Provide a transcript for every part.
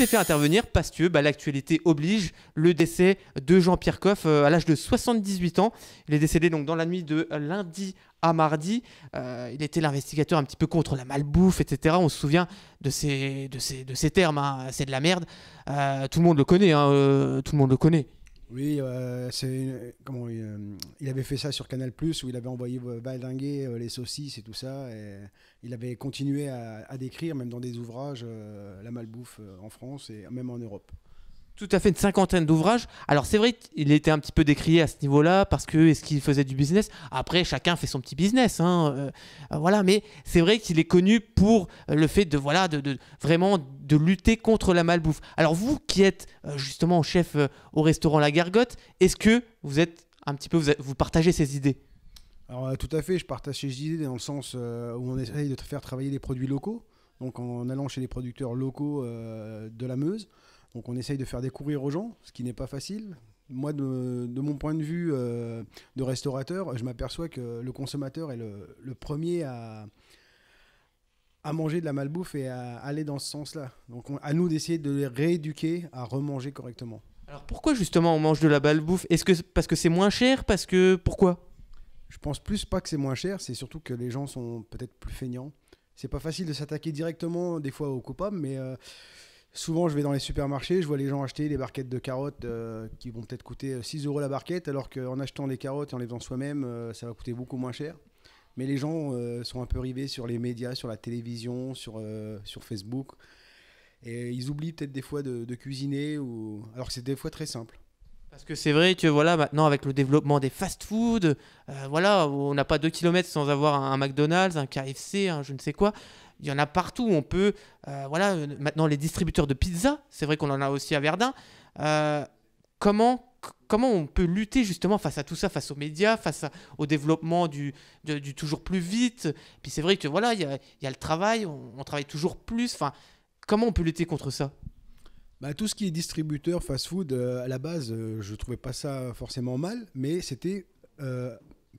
vous fait intervenir parce bah, l'actualité oblige le décès de Jean-Pierre Coff euh, à l'âge de 78 ans. Il est décédé donc dans la nuit de euh, lundi à mardi. Euh, il était l'investigateur un petit peu contre la malbouffe, etc. On se souvient de ces, de de ces termes, hein. c'est de la merde. tout le monde le connaît, hein, tout le monde le connaît. Oui, euh, euh, il avait fait ça sur Canal où il avait envoyé euh, baldinguer les saucisses et tout ça. Et il avait continué à décrire, même dans des ouvrages, la malbouffe en France et même en Europe tout à fait une cinquantaine d'ouvrages. Alors c'est vrai qu'il était un petit peu décrié à ce niveau-là parce que est-ce qu'il faisait du business Après, chacun fait son petit business, hein, euh, voilà. Mais c'est vrai qu'il est connu pour euh, le fait de voilà de, vraiment de lutter contre la malbouffe. Alors vous qui êtes euh, justement chef au restaurant La Gargote, est-ce que vous êtes un petit peu vous, partagez ces idées Alors tout à fait, je partage ces idées dans le sens où on essaye de faire travailler des produits locaux. Donc en allant chez les producteurs locaux de la Meuse. Donc on essaye de faire découvrir aux gens, ce qui n'est pas facile. Moi, de, mon point de vue euh, de restaurateur, je m'aperçois que le consommateur est le, premier à, à manger de la malbouffe et à aller dans ce sens-là. Donc à nous d'essayer de les rééduquer à remanger correctement. Alors pourquoi justement on mange de la malbouffe Est-ce que parce que c'est moins cher Parce que pourquoi Je pense plus pas que c'est moins cher, c'est surtout que les gens sont peut-être plus feignants. C'est pas facile de s'attaquer directement des fois aux coupables, mais euh, Souvent, je vais dans les supermarchés, je vois les gens acheter des barquettes de carottes euh, qui vont peut-être coûter 6 euh, euros la barquette, alors qu'en achetant des carottes et en les faisant soi-même, euh, ça va coûter beaucoup moins cher. Mais les gens sont un peu rivés sur les médias, sur la télévision, sur, sur Facebook. Et ils oublient peut-être des fois de, cuisiner, ou... alors que c'est des fois très simple. Parce que c'est vrai que voilà, maintenant avec le développement des fast foods voilà, on n'a pas deux kilomètres sans avoir un, McDonald's, un KFC, un je ne sais quoi il y en a partout. On peut, euh, voilà, euh, maintenant les distributeurs de pizza, c'est vrai qu'on en a aussi à Verdun. Euh, comment, comment on peut lutter justement face à tout ça, face aux médias, face au développement du, du, toujours plus vite Puis c'est vrai que voilà, il y a, le travail, on, travaille toujours plus. Enfin, comment on peut lutter contre ça bah, tout ce qui est distributeur, fast-food, à la base, je ne trouvais pas ça forcément mal, mais c'était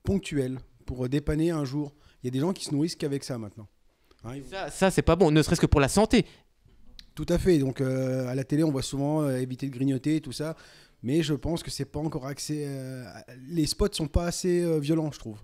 ponctuel, pour dépanner un jour. Il y a des gens qui se nourrissent qu'avec ça maintenant ça, c'est pas bon, ne serait-ce que pour la santé. Tout à fait. Donc, euh, à la télé, on voit souvent euh, éviter de grignoter et tout ça. Mais je pense que c'est pas encore accès, euh, les spots sont pas assez violents, je trouve.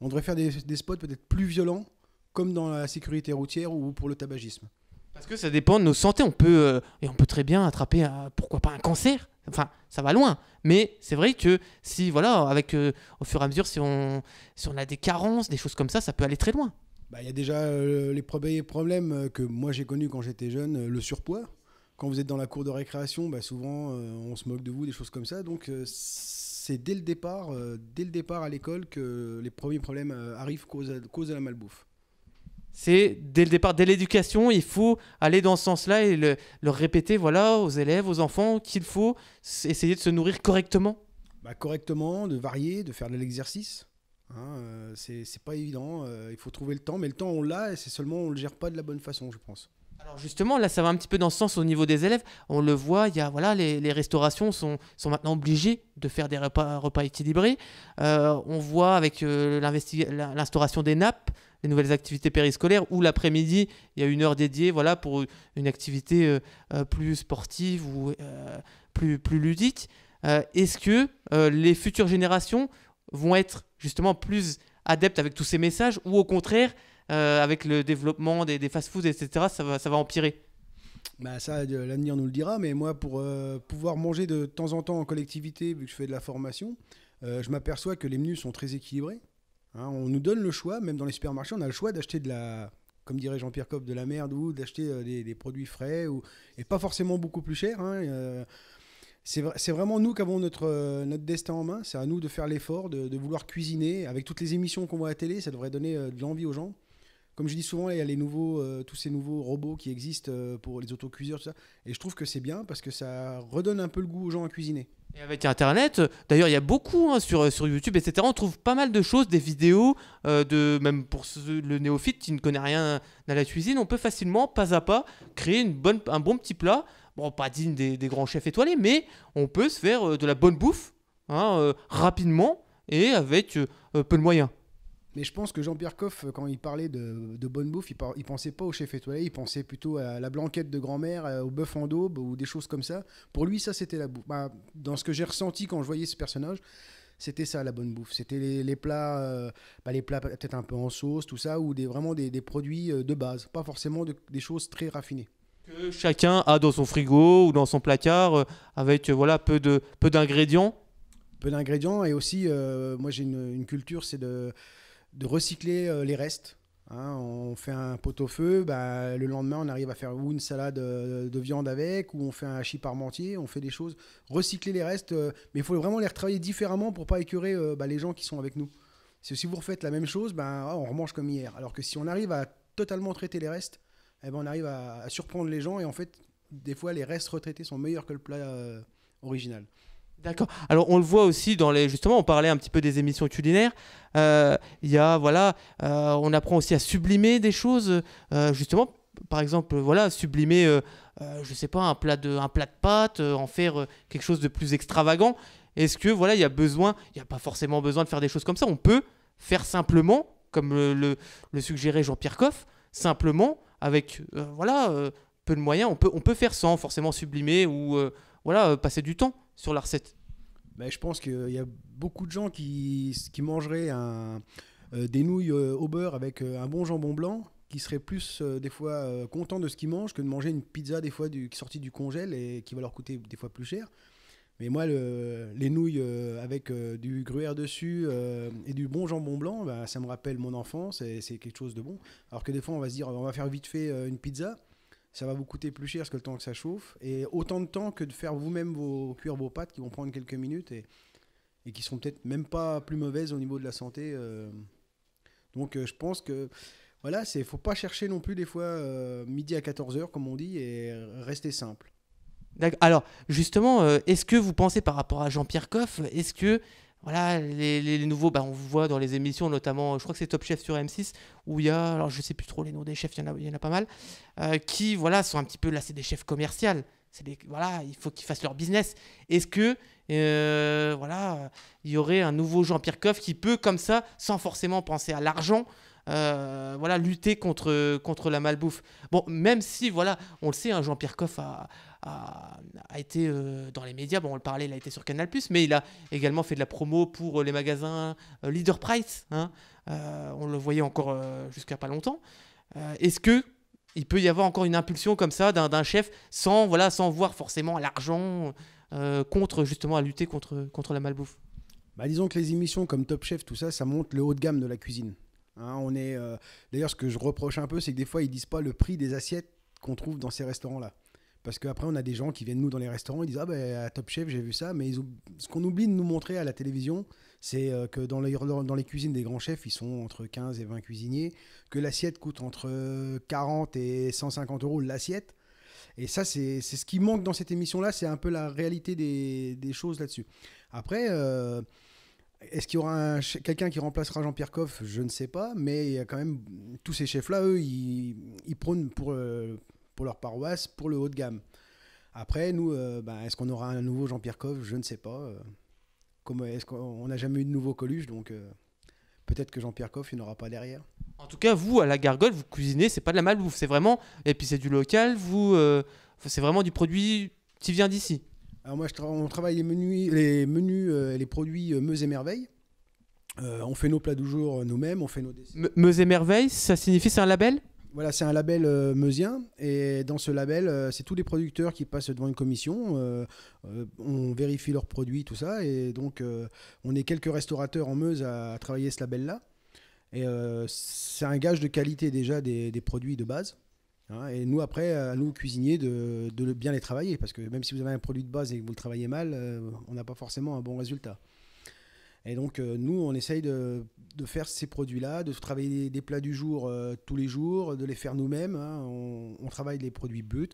On devrait faire des, spots peut-être plus violents, comme dans la sécurité routière ou pour le tabagisme. Parce que ça dépend de nos santé. On peut, et on peut très bien attraper, pourquoi pas, un cancer. Enfin, ça va loin. Mais c'est vrai que si, voilà, avec, au fur et à mesure, si on, si on a des carences, des choses comme ça, ça peut aller très loin. Bah, il y a déjà euh, les premiers problèmes euh, que moi j'ai connus quand j'étais jeune, euh, le surpoids. Quand vous êtes dans la cour de récréation, bah, souvent on se moque de vous, des choses comme ça. Donc c'est dès le départ, dès le départ à l'école que les premiers problèmes arrivent cause, à, cause de la malbouffe. C'est dès le départ, dès l'éducation, il faut aller dans ce sens-là et le, leur répéter voilà, aux élèves, aux enfants, qu'il faut essayer de se nourrir correctement. Bah, correctement, de varier, de faire de l'exercice. Hein, euh, c'est pas évident, euh, il faut trouver le temps, mais le temps on l'a et c'est seulement on le gère pas de la bonne façon, je pense. Alors justement, là, ça va un petit peu dans ce sens au niveau des élèves. On le voit, il y a, voilà, les, restaurations sont, maintenant obligées de faire des repas, repas équilibrés. Euh, on voit avec l'instauration des nappes, les nouvelles activités périscolaires, où l'après-midi, il y a une heure dédiée voilà, pour une activité plus sportive ou plus, plus ludique. Est-ce que les futures générations vont être justement plus adeptes avec tous ces messages ou au contraire, euh, avec le développement des, fast-foods, etc., ça va, ça va empirer bah ça, euh, l'avenir nous le dira, mais moi, pour euh, pouvoir manger de temps en temps en collectivité, vu que je fais de la formation, je m'aperçois que les menus sont très équilibrés. Hein. on nous donne le choix, même dans les supermarchés, on a le choix d'acheter de la, comme dirait Jean-Pierre Coppe, de la merde ou d'acheter des, produits frais ou, et pas forcément beaucoup plus cher. Hein, c'est vraiment nous qui avons euh, notre, destin en main. C'est à nous de faire l'effort, de, vouloir cuisiner. Avec toutes les émissions qu'on voit à la télé, ça devrait donner euh, de l'envie aux gens. Comme je dis souvent, il y a les nouveaux, euh, tous ces nouveaux robots qui existent pour les autocuiseurs, tout ça. Et je trouve que c'est bien parce que ça redonne un peu le goût aux gens à cuisiner. Et avec Internet, d'ailleurs, il y a beaucoup hein, sur, YouTube, etc. On trouve pas mal de choses, des vidéos, de, même pour le néophyte qui ne connaît rien à la cuisine, on peut facilement, pas à pas, créer un bon petit plat bon, pas digne des, grands chefs étoilés, mais on peut se faire euh, de la bonne bouffe hein, euh, rapidement et avec euh, peu de moyens. Mais je pense que Jean-Pierre Coff, quand il parlait de, bonne bouffe, il, par, pensait pas au chef étoilé, il pensait plutôt à la blanquette de grand-mère, au bœuf en daube ou des choses comme ça. Pour lui, ça, c'était la bouffe. Bah, dans ce que j'ai ressenti quand je voyais ce personnage, c'était ça la bonne bouffe. C'était les, plats, bah, les plats peut-être un peu en sauce, tout ça, ou des, vraiment des, produits de base, pas forcément des choses très raffinées que chacun a dans son frigo ou dans son placard euh, avec euh, voilà peu de peu d'ingrédients peu d'ingrédients et aussi euh, moi j'ai une, une, culture c'est de, de recycler les restes hein. on fait un pot-au-feu bah, le lendemain on arrive à faire ou une salade de viande avec ou on fait un hachis parmentier on fait des choses recycler les restes mais il faut vraiment les retravailler différemment pour pas écurer bah, les gens qui sont avec nous si vous refaites la même chose ben on remange comme hier alors que si on arrive à totalement traiter les restes eh ben, on arrive à, surprendre les gens et en fait, des fois, les restes retraités sont meilleurs que le plat euh, original. D'accord. Alors on le voit aussi dans les justement, on parlait un petit peu des émissions culinaires. Euh, il y a voilà, euh, on apprend aussi à sublimer des choses. justement, par exemple, voilà, sublimer, je sais pas, un plat de un plat de pâtes, en faire quelque chose de plus extravagant. Est-ce que voilà, il y a besoin, il n'y a pas forcément besoin de faire des choses comme ça. On peut faire simplement, comme le, le, le suggérait Jean-Pierre Coff, simplement avec euh, voilà euh, peu de moyens, on peut, on peut faire sans forcément sublimer ou euh, voilà passer du temps sur la recette. Mais ben, je pense qu'il y a beaucoup de gens qui, mangeraient un, des nouilles au beurre avec un bon jambon blanc qui seraient plus des fois contents de ce qu'ils mangent que de manger une pizza des fois qui sortie du congèle et qui va leur coûter des fois plus cher. Mais moi, le, les nouilles euh, avec euh, du gruyère dessus euh, et du bon jambon blanc, bah, ça me rappelle mon enfance et c'est quelque chose de bon. Alors que des fois, on va se dire, on va faire vite fait une pizza. Ça va vous coûter plus cher que le temps que ça chauffe. Et autant de temps que de faire vous-même vos cuire vos pâtes qui vont prendre quelques minutes et, et qui sont peut-être même pas plus mauvaises au niveau de la santé. Donc je pense que voilà, c'est faut pas chercher non plus des fois midi à 14h comme on dit et rester simple. Alors, justement, euh, est-ce que vous pensez par rapport à Jean-Pierre Coff, est-ce que voilà, les, nouveaux, bah, on voit dans les émissions, notamment, je crois que c'est Top Chef sur M6, où il y a, alors je sais plus trop les noms des chefs, il y, en a pas mal, euh, qui, voilà, sont un petit peu, là, c'est des chefs commerciaux. Des, voilà, il faut qu'ils fassent leur business. Est-ce que, euh, voilà, il y aurait un nouveau Jean-Pierre Coff qui peut, comme ça, sans forcément penser à l'argent, voilà, lutter contre, contre la malbouffe. Bon, même si, voilà, on le sait, hein, Jean-Pierre Coff a, a, a été euh, dans les médias, bon, on le parlait, il a été sur Canal, mais il a également fait de la promo pour euh, les magasins euh, Leader Price. Hein. on le voyait encore jusqu'à pas longtemps. Est-ce que il peut y avoir encore une impulsion comme ça d'un chef sans, voilà, sans voir forcément l'argent contre justement à lutter contre, contre la malbouffe bah, disons que les émissions comme Top Chef, tout ça, ça monte le haut de gamme de la cuisine. Hein. on est d'ailleurs ce que je reproche un peu, c'est que des fois ils disent pas le prix des assiettes qu'on trouve dans ces restaurants là. Parce qu'après, on a des gens qui viennent nous dans les restaurants ils disent Ah, ben à Top Chef, j'ai vu ça. Mais ce qu'on oublie de nous montrer à la télévision, c'est euh, que dans les, cuisines des grands chefs, ils sont entre 15 et 20 cuisiniers, que l'assiette coûte entre 40 euh, et 150 euros l'assiette. Et ça, c'est ce qui manque dans cette émission-là, c'est un peu la réalité des, choses là-dessus. Après, euh, est-ce qu'il y aura quelqu'un qui remplacera Jean-Pierre Coff Je ne sais pas, mais il y a quand même tous ces chefs-là, eux, ils, prônent pour, pour leur paroisse, pour le haut de gamme. Après, nous, euh, ben, est-ce qu'on aura un nouveau Jean-Pierre Coff Je ne sais pas. Euh. Comment euh, est-ce qu'on n'a jamais eu de nouveau Coluche, donc peut-être que Jean-Pierre Coff, il n'aura pas derrière. En tout cas, vous, à la Gargole, vous cuisinez, c'est pas de la malbouffe, c'est vraiment. Et puis c'est du local, vous. c'est vraiment du produit qui vient d'ici. Alors moi, je on travaille les menus, les, menus, les produits Meuse et Merveille. on fait nos plats du jour nous-mêmes, on fait nos Meuse et Merveilles, ça signifie c'est un label voilà, c'est un label euh, meusien. Et dans ce label, euh, c'est tous les producteurs qui passent devant une commission. Euh, on vérifie leurs produits, tout ça. Et donc, on est quelques restaurateurs en Meuse à, travailler ce label-là. Et c'est un gage de qualité déjà des, produits de base. Hein. et nous, après, à nous, cuisiniers, de, de, bien les travailler. Parce que même si vous avez un produit de base et que vous le travaillez mal, on n'a pas forcément un bon résultat. Et donc, euh, nous, on essaye de, faire ces produits-là, de travailler des, plats du jour euh, tous les jours, de les faire nous-mêmes. Hein. On, travaille les produits buts.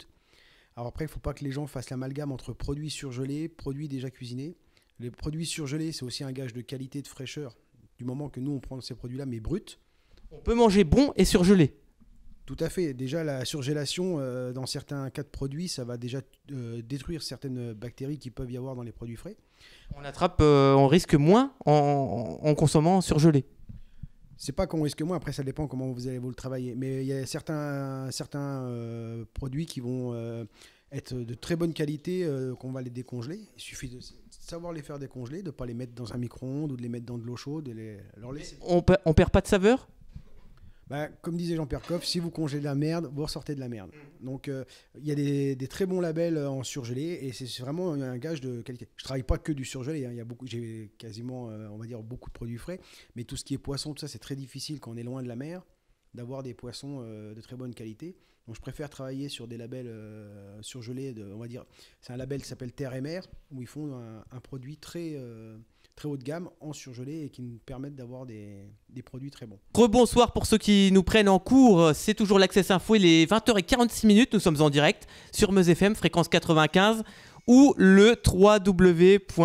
Alors après, il ne faut pas que les gens fassent l'amalgame entre produits surgelés, produits déjà cuisinés. Les produits surgelés, c'est aussi un gage de qualité, de fraîcheur, du moment que nous, on prend ces produits-là, mais bruts. On peut manger bon et surgelé. Tout à fait. Déjà, la surgélation, euh, dans certains cas de produits, ça va déjà détruire certaines bactéries qui peuvent y avoir dans les produits frais. On attrape, euh, on risque moins en, en consommant surgelé. C'est pas qu'on risque moins, après ça dépend comment vous allez vous le travailler. Mais il y a certains, certains euh, produits qui vont euh, être de très bonne qualité, qu'on va les décongeler. Il suffit de savoir les faire décongeler, de ne pas les mettre dans un micro-ondes ou de les mettre dans de l'eau chaude. Et On, perd pas de saveur bah, comme disait Jean-Pierre Coff, si vous congelez de la merde, vous ressortez de la merde. Mm. Donc euh, il y a des, très bons labels euh, en surgelé et c'est vraiment un gage de qualité. Je travaille pas que du surgelé, hein. Il y a beaucoup, j'ai quasiment, euh, on va dire, beaucoup de produits frais, mais tout ce qui est poisson, tout ça, c'est très difficile quand on est loin de la mer d'avoir des poissons de très bonne qualité. Donc je préfère travailler sur des labels surgelés, de, on va dire, c'est un label qui s'appelle Terre et Mer, où ils font un, produit très, très haut de gamme en surgelé et qui nous permettent d'avoir des, produits très bons. Rebonsoir pour ceux qui nous prennent en cours, c'est toujours l'Access Info, il est 20h46 minutes, nous sommes en direct sur Meuse FM, fréquence 95 ou le www.meuse-fm.com.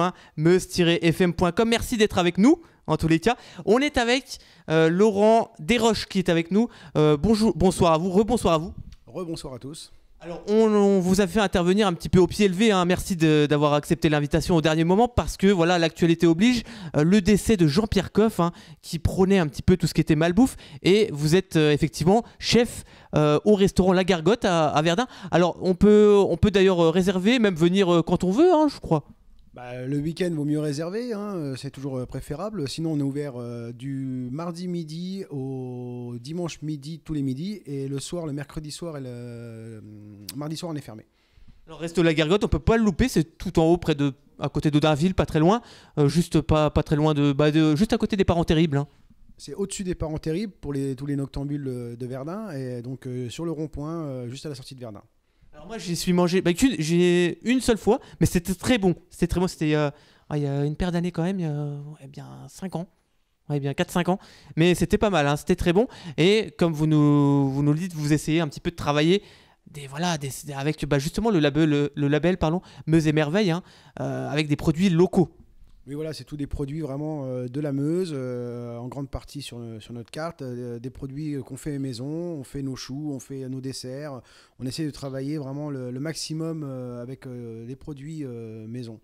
Merci d'être avec nous en tous les cas. On est avec euh, Laurent Desroches qui est avec nous. Euh, bonjour, bonsoir à vous, rebonsoir à vous. Rebonsoir à tous. Alors, on, vous a fait intervenir un petit peu au pied levé. Hein. Merci d'avoir accepté l'invitation au dernier moment parce que voilà, l'actualité oblige. Euh, le décès de Jean-Pierre Coff, hein, qui prônait un petit peu tout ce qui était malbouffe, et vous êtes euh, effectivement chef euh, au restaurant La Gargote à, Verdun. Alors, on peut, on peut d'ailleurs réserver, même venir quand on veut, hein, je crois. Bah, le week-end vaut mieux réserver, hein, euh, c'est toujours euh, préférable. Sinon, on est ouvert euh, du mardi midi au dimanche midi, tous les midis, et le soir, le mercredi soir et le mardi soir, on est fermé. Alors, reste La Gargote, on peut pas le louper, c'est tout en haut, près de, à côté de pas très loin, juste pas, pas très loin bah, de, juste à côté des parents terribles. Hein. C'est au-dessus des parents terribles pour les, tous les noctambules de Verdun, et donc sur le rond-point, juste à la sortie de Verdun. Alors moi, j'y suis mangé. Bah, une, j'ai une seule fois, mais c'était très bon. C'était très bon. C'était euh, ah, il y a une paire d'années quand même, il y a bien 5 ans. Ouais, bien 4-5 ans. Mais c'était pas mal, hein, c'était très bon. Et comme vous nous, vous nous le dites, vous essayez un petit peu de travailler des, voilà, avec bah, justement le label, le, label Meuse et Merveille, hein, euh, avec des produits locaux. Mais voilà, c'est tous des produits vraiment euh, de la Meuse, euh, en grande partie sur, notre carte, euh, des produits qu'on fait maison, on fait nos choux, on fait nos desserts, on essaie de travailler vraiment le, maximum avec des produits maison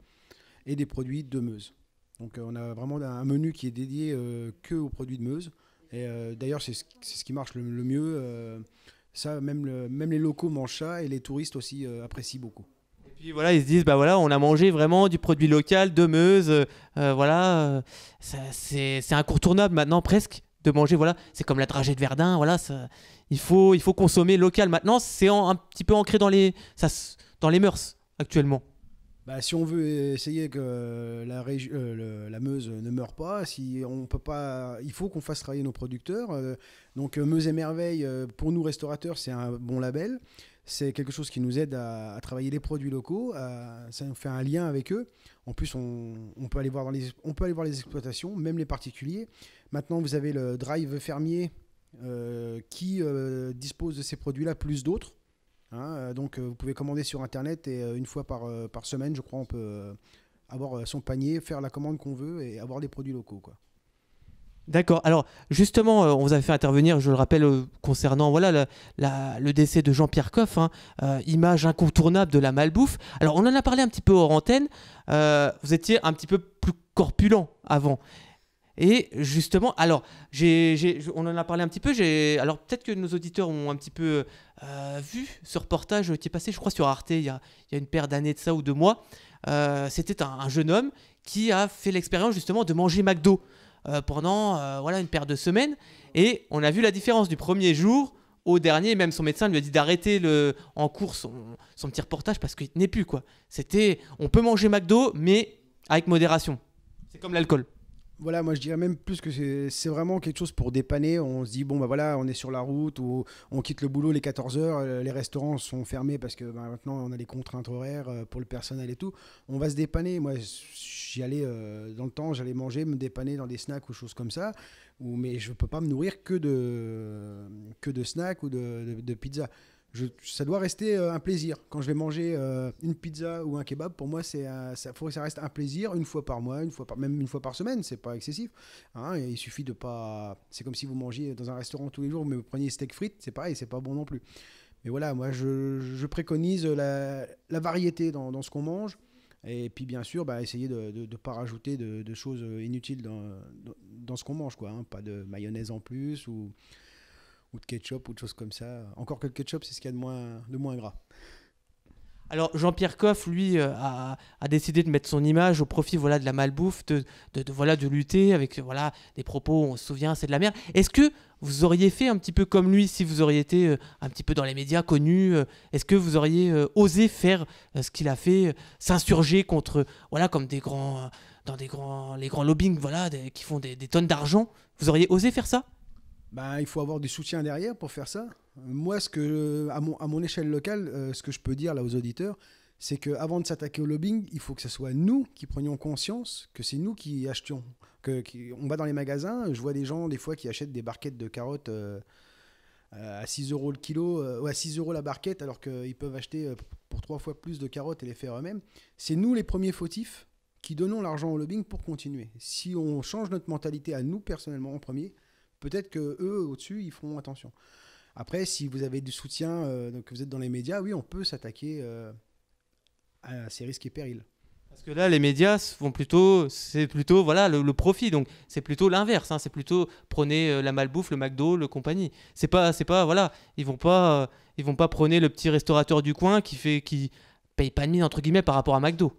et des produits de Meuse. Donc on a vraiment un menu qui est dédié que aux produits de Meuse. Et d'ailleurs, c'est ce, qui marche le, mieux. ça, même, même les locaux mangent et les touristes aussi apprécient beaucoup voilà, ils se disent, bah voilà, on a mangé vraiment du produit local de Meuse. Euh, euh, voilà, euh, c'est incontournable maintenant presque de manger. Voilà, c'est comme la dragée de Verdun. Voilà, il faut il faut consommer local maintenant. C'est un petit peu ancré dans les dans les mœurs actuellement. Bah, si on veut essayer que la, la Meuse ne meure pas, si on peut pas, il faut qu'on fasse travailler nos producteurs. donc Meuse et Merveille, pour nous restaurateurs, c'est un bon label c'est quelque chose qui nous aide à, travailler les produits locaux, ça nous fait un lien avec eux. En plus, on, peut aller voir les, on peut aller voir les exploitations, même les particuliers. Maintenant, vous avez le drive fermier euh, qui euh, dispose de ces produits-là, plus d'autres. Hein. Euh, donc, vous pouvez commander sur Internet et une fois par, par semaine, je crois, on peut avoir son panier, faire la commande qu'on veut et avoir des produits locaux. Quoi. D'accord. Alors justement, euh, on vous a fait intervenir, je le rappelle, euh, concernant voilà le décès de Jean-Pierre Coff, hein, euh, image incontournable de la malbouffe. Alors on en a parlé un petit peu hors antenne. vous étiez un petit peu plus corpulent avant. Et justement, alors, on en a parlé un petit peu. Alors peut-être que nos auditeurs ont un petit peu vu ce reportage qui est passé, je crois, sur Arte il y a, une paire d'années de ça ou de mois. C'était un, jeune homme qui a fait l'expérience justement de manger McDo. Euh, pendant euh, voilà une paire de semaines. Et on a vu la différence du premier jour au dernier. Même son médecin lui a dit d'arrêter le en cours son, son petit reportage parce qu'il n'est plus quoi. C'était on peut manger McDo mais avec modération. C'est comme l'alcool voilà, moi je dirais même plus que c'est vraiment quelque chose pour dépanner. On se dit, bon, bah voilà, on est sur la route ou on quitte le boulot les 14 heures, euh, les restaurants sont fermés parce que bah, maintenant on a des contraintes horaires euh, pour le personnel et tout. On va se dépanner. Moi, j'y allais euh, dans le temps, j'allais manger, me dépanner dans des snacks ou choses comme ça. Ou, mais je ne peux pas me nourrir que de, que de snacks ou de, de pizza ça doit rester euh, un plaisir. Quand je vais manger euh, une pizza ou un kebab, pour moi, euh, ça, reste un plaisir une fois par mois, une fois par, même une fois par semaine, c'est pas excessif. Hein. il suffit de pas. C'est comme si vous mangiez dans un restaurant tous les jours, mais vous preniez steak frites, c'est pareil, c'est pas bon non plus. Mais voilà, moi, je, préconise la, variété dans, ce qu'on mange. Et puis, bien sûr, bah, essayer de ne pas rajouter de, choses inutiles dans, ce qu'on mange, quoi. Hein. Pas de mayonnaise en plus ou ou de ketchup ou de choses comme ça. Encore que le ketchup, c'est ce qu'il y a de moins, de moins gras. Alors Jean-Pierre Coff, lui, euh, a, décidé de mettre son image au profit voilà, de la malbouffe, de, voilà, de lutter avec voilà, des propos, on se souvient, c'est de la merde. Est-ce que vous auriez fait un petit peu comme lui si vous auriez été euh, un petit peu dans les médias connus euh, Est-ce que vous auriez osé faire ce qu'il a fait, s'insurger contre, voilà, comme des grands, dans des grands, les grands lobbying, voilà, qui font des tonnes d'argent Vous auriez osé faire ça bah, il faut avoir du soutien derrière pour faire ça. Moi, ce que, à, mon, à mon échelle locale, euh, ce que je peux dire là aux auditeurs, c'est qu'avant de s'attaquer au lobbying, il faut que ce soit nous qui prenions conscience que c'est nous qui achetions. Que, on va dans les magasins, je vois des gens des fois qui achètent des barquettes de carottes euh, euh, à 6 euros le kilo, ou à 6 euros la barquette, alors qu'ils peuvent acheter pour trois fois plus de carottes et les faire eux-mêmes. C'est nous les premiers fautifs qui donnons l'argent au lobbying pour continuer. Si on change notre mentalité à nous personnellement en premier, peut-être que eux au-dessus, ils feront attention. Après, si vous avez du soutien, euh, que vous êtes dans les médias, oui, on peut s'attaquer euh, à ces risques et périls. Parce que là, les médias vont plutôt, c'est plutôt voilà le, profit, donc c'est plutôt l'inverse. Hein. c'est plutôt prenez euh, la malbouffe, le McDo, le compagnie. C'est pas, c'est pas voilà, ils vont pas, ils vont pas prenez le petit restaurateur du coin qui fait, qui paye pas de mine entre guillemets par rapport à McDo.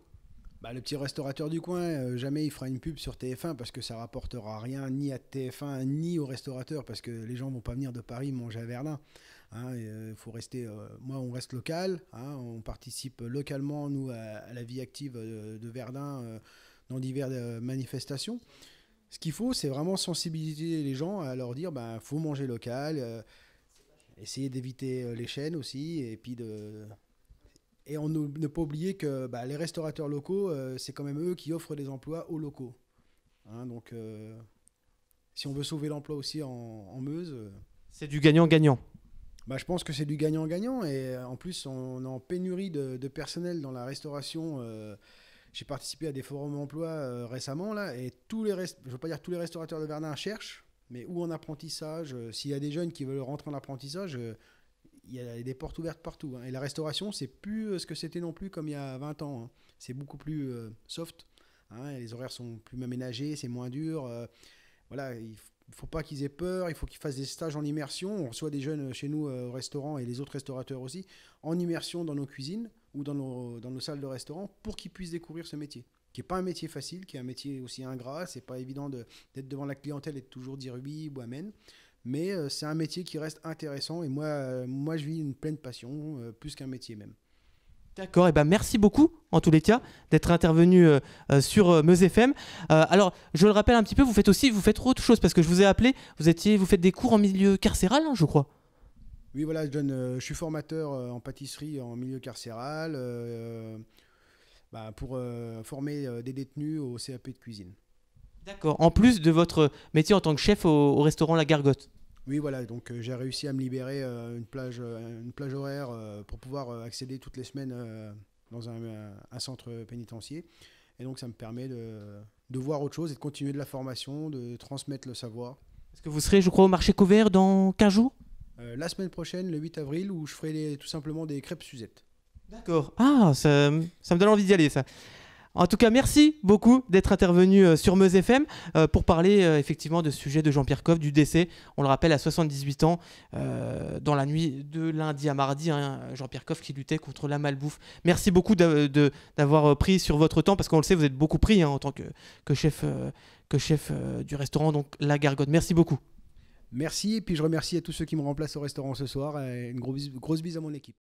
Bah, le petit restaurateur du coin, euh, jamais il fera une pub sur TF1 parce que ça rapportera rien ni à TF1 ni au restaurateur parce que les gens vont pas venir de Paris manger à Verdun. Hein, euh, faut rester, euh, moi on reste local, hein, on participe localement nous à, la vie active de Verdun dans diverses manifestations. Ce qu'il faut, c'est vraiment sensibiliser les gens à leur dire, ben faut manger local, essayer d'éviter les chaînes aussi et puis de et on ne pas oublier que bah, les restaurateurs locaux, euh, c'est quand même eux qui offrent des emplois aux locaux. Hein, donc, euh, si on veut sauver l'emploi aussi en, Meuse. Euh, c'est du gagnant-gagnant. Bah, je pense que c'est du gagnant-gagnant. Et en plus, on est en pénurie de, personnel dans la restauration. J'ai participé à des forums emploi récemment, là, et tous les je veux pas dire tous les restaurateurs de Verdun cherchent, mais où en apprentissage. S'il y a des jeunes qui veulent rentrer en apprentissage, il y a des portes ouvertes partout. Hein. Et la restauration, c'est plus euh, ce que c'était non plus comme il y a 20 ans. Hein. C'est beaucoup plus euh, soft. Hein, les horaires sont plus aménagés, c'est moins dur. Euh, voilà, il faut pas qu'ils aient peur. Il faut qu'ils fassent des stages en immersion. On reçoit des jeunes chez nous au restaurant et les autres restaurateurs aussi en immersion dans nos cuisines ou dans nos, dans nos salles de restaurant pour qu'ils puissent découvrir ce métier qui n'est pas un métier facile, qui est un métier aussi ingrat, c'est pas évident d'être devant la clientèle et de toujours dire oui ou amen. Mais euh, c'est un métier qui reste intéressant et moi, euh, moi je vis une pleine passion, euh, plus qu'un métier même. D'accord, et eh ben merci beaucoup en tous les cas d'être intervenu sur Meuse FM. alors, je le rappelle un petit peu, vous faites aussi, vous faites autre chose parce que je vous ai appelé, vous étiez, vous faites des cours en milieu carcéral, hein, je crois. Oui, voilà, je, je suis formateur en pâtisserie en milieu carcéral bah, pour former des détenus au CAP de cuisine. D'accord. En plus de votre métier en tant que chef au, restaurant La Gargote. Oui, voilà. Donc euh, j'ai réussi à me libérer euh, une plage, euh, une plage horaire pour pouvoir accéder toutes les semaines dans un, centre pénitentiaire. Et donc ça me permet de, voir autre chose et de continuer de la formation, de transmettre le savoir. Est-ce que vous serez, je crois, au marché couvert dans 15 jours La semaine prochaine, le 8 avril, où je ferai tout simplement des crêpes Suzette. D'accord. Ah, ça, ça me donne envie d'y aller, ça. En tout cas, merci beaucoup d'être intervenu euh, sur Meuse FM euh, pour parler euh, effectivement de ce sujet de Jean-Pierre Coff, du décès. On le rappelle, à 78 ans, dans la nuit de lundi à mardi, hein, Jean-Pierre Coff qui luttait contre la malbouffe. Merci beaucoup d'avoir pris sur votre temps, parce qu'on le sait, vous êtes beaucoup pris hein, en tant que, chef, que chef du restaurant, donc La Gargote. Merci beaucoup. Merci, et puis je remercie à tous ceux qui me remplacent au restaurant ce soir. une grosse, grosse bise à mon équipe.